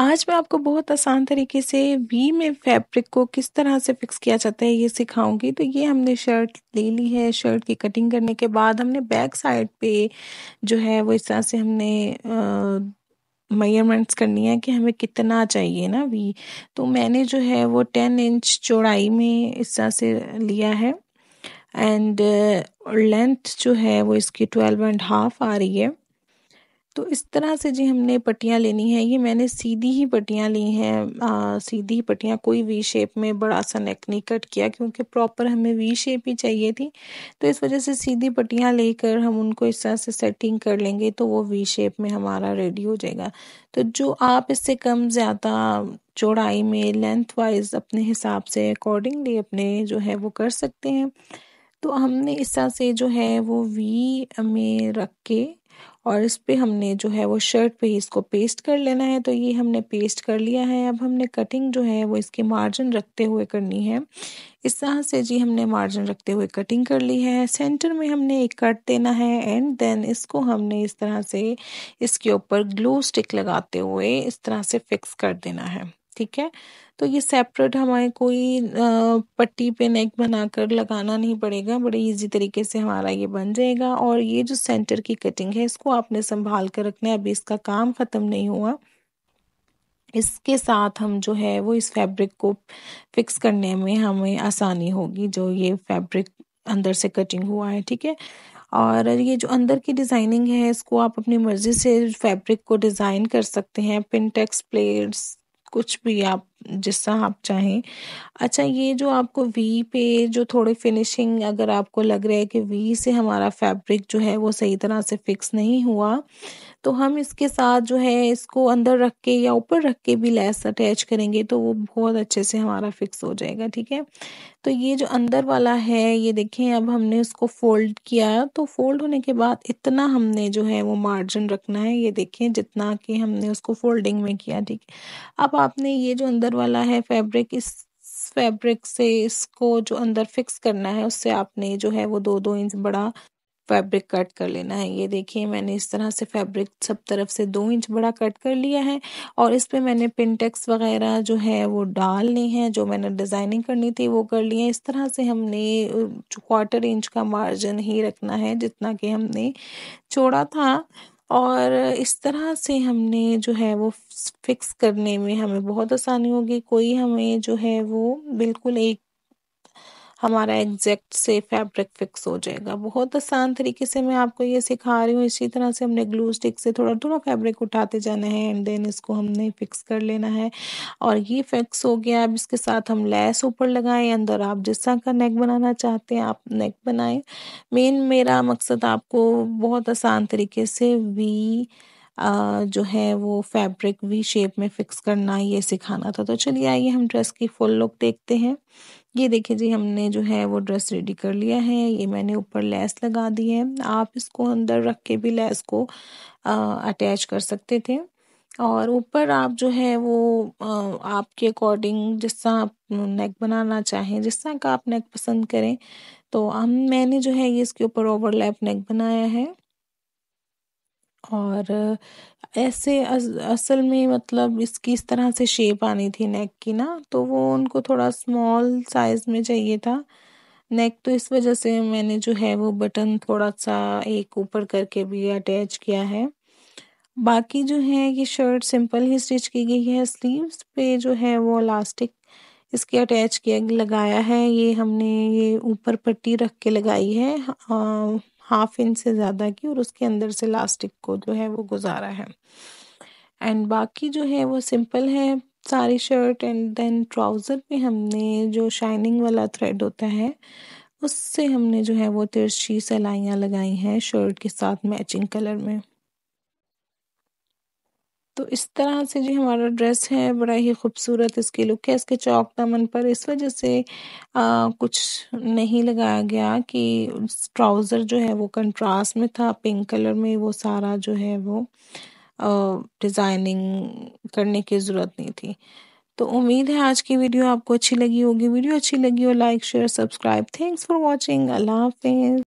आज मैं आपको बहुत आसान तरीके से वी में फैब्रिक को किस तरह से फिक्स किया जाता है ये सिखाऊंगी तो ये हमने शर्ट ले ली है शर्ट की कटिंग करने के बाद हमने बैक साइड पे जो है वो इस तरह से हमने आ, करनी है कि हमें कितना चाहिए ना वी तो मैंने जो है वो टेन इंच चौड़ाई में इस तरह से लिया है एंड लेंथ uh, जो है वो इसकी ट्वेल्व एंड हाफ आ रही है तो इस तरह से जी हमने पट्टियाँ लेनी है ये मैंने सीधी ही पट्टियाँ ली हैं सीधी ही पट्टियाँ कोई वी शेप में बड़ा सा नेक नहीं कट किया क्योंकि प्रॉपर हमें वी शेप ही चाहिए थी तो इस वजह से सीधी पट्टियाँ लेकर हम उनको इस तरह से सेटिंग कर लेंगे तो वो वी शेप में हमारा रेडी हो जाएगा तो जो आप इससे कम ज़्यादा चौड़ाई में लेंथ वाइज अपने हिसाब से अकॉर्डिंगली अपने जो है वो कर सकते हैं तो हमने इस तरह से जो है वो वी में रख के और इस पर हमने जो है वो शर्ट पे ही इसको पेस्ट कर लेना है तो ये हमने पेस्ट कर लिया है अब हमने कटिंग जो है वो इसके मार्जिन रखते हुए करनी है इस तरह से जी हमने मार्जिन रखते हुए कटिंग कर ली है सेंटर में हमने एक कट देना है एंड देन इसको हमने इस तरह से इसके ऊपर ग्लू स्टिक लगाते हुए इस तरह से फिक्स कर देना है ठीक है तो ये सेपरेट हमारे कोई पट्टी पे नेक बनाकर लगाना नहीं पड़ेगा बड़े इजी तरीके से हमारा ये बन जाएगा और ये जो सेंटर की कटिंग है इसको आपने संभाल कर रखना है अभी इसका काम ख़त्म नहीं हुआ इसके साथ हम जो है वो इस फैब्रिक को फिक्स करने में हमें आसानी होगी जो ये फैब्रिक अंदर से कटिंग हुआ है ठीक है और ये जो अंदर की डिज़ाइनिंग है इसको आप अपनी मर्ज़ी से फैब्रिक को डिज़ाइन कर सकते हैं पिनटेक्स प्लेट्स कुछ भी आप जिसका आप चाहें अच्छा ये जो आपको वी पे जो थोड़े फिनिशिंग अगर आपको लग रहा है कि वी से हमारा फैब्रिक जो है वो सही तरह से फिक्स नहीं हुआ तो हम इसके साथ जो है इसको अंदर रख के या ऊपर रख के भी लेस अटैच करेंगे तो वो बहुत अच्छे से हमारा फिक्स हो जाएगा ठीक है तो ये जो अंदर वाला है ये देखें अब हमने उसको फोल्ड किया तो फोल्ड होने के बाद इतना हमने जो है वो मार्जिन रखना है ये देखें जितना कि हमने उसको फोल्डिंग में किया ठीक है अब आपने ये जो अंदर वाला है फैब्रिक इस फैब्रिक से इसको जो अंदर फिक्स करना है उससे आपने जो है वो दो दो इंच बड़ा फैब्रिक कट कर लेना है ये देखिए मैंने इस तरह से फैब्रिक सब तरफ से दो इंच बड़ा कट कर लिया है और इस पर मैंने पिनटेक्स वगैरह जो है वो डाल ली हैं जो मैंने डिज़ाइनिंग करनी थी वो कर ली है इस तरह से हमने क्वार्टर इंच का मार्जिन ही रखना है जितना कि हमने छोड़ा था और इस तरह से हमने जो है वो फिक्स करने में हमें बहुत आसानी होगी कोई हमें जो है वो बिल्कुल एक हमारा एग्जैक्ट से फैब्रिक फिक्स हो जाएगा बहुत आसान तरीके से मैं आपको ये सिखा रही हूँ इसी तरह से हमने ग्लू स्टिक से थोड़ा थोड़ा फैब्रिक उठाते जाना है एंड देन इसको हमने फिक्स कर लेना है और ये फिक्स हो गया अब इसके साथ हम लेस ऊपर लगाएं अंदर आप जिस तरह का नेक बनाना चाहते हैं आप नेक बनाएं मेन मेरा मकसद आपको बहुत आसान तरीके से वी जो है वो फैब्रिक वी शेप में फिक्स करना ये सिखाना था तो चलिए आइए हम ड्रेस की फुल लुक देखते हैं ये देखिए जी हमने जो है वो ड्रेस रेडी कर लिया है ये मैंने ऊपर लेस लगा दी है आप इसको अंदर रख के भी लेस को अटैच कर सकते थे और ऊपर आप जो है वो आपके अकॉर्डिंग जिस तरह आप नेक बनाना चाहें जिस तरह का आप नेक पसंद करें तो हम मैंने जो है ये इसके ऊपर ओवरलैप नेक बनाया है और ऐसे अस, असल में मतलब इसकी इस तरह से शेप आनी थी नेक की ना तो वो उनको थोड़ा स्मॉल साइज़ में चाहिए था नेक तो इस वजह से मैंने जो है वो बटन थोड़ा सा एक ऊपर करके भी अटैच किया है बाकी जो है ये शर्ट सिंपल ही स्टिच की गई है स्लीव्स पे जो है वो इलास्टिक इसके अटैच किया लगाया है ये हमने ये ऊपर पट्टी रख के लगाई है आ, हाँ, हाफ इंच से ज़्यादा की और उसके अंदर से लास्टिक को जो है वो गुजारा है एंड बाकी जो है वो सिंपल है सारी शर्ट एंड देन ट्राउज़र पे हमने जो शाइनिंग वाला थ्रेड होता है उससे हमने जो है वो तिरछी सलाइयाँ लगाई हैं शर्ट के साथ मैचिंग कलर में तो इस तरह से जो हमारा ड्रेस है बड़ा ही खूबसूरत इसकी लुक है इसके चौक दामन पर इस वजह से आ, कुछ नहीं लगाया गया कि ट्राउज़र जो है वो कंट्रास्ट में था पिंक कलर में वो सारा जो है वो डिज़ाइनिंग करने की ज़रूरत नहीं थी तो उम्मीद है आज की वीडियो आपको अच्छी लगी होगी वीडियो अच्छी लगी हो like share subscribe thanks for watching अल्लाह हाफिज़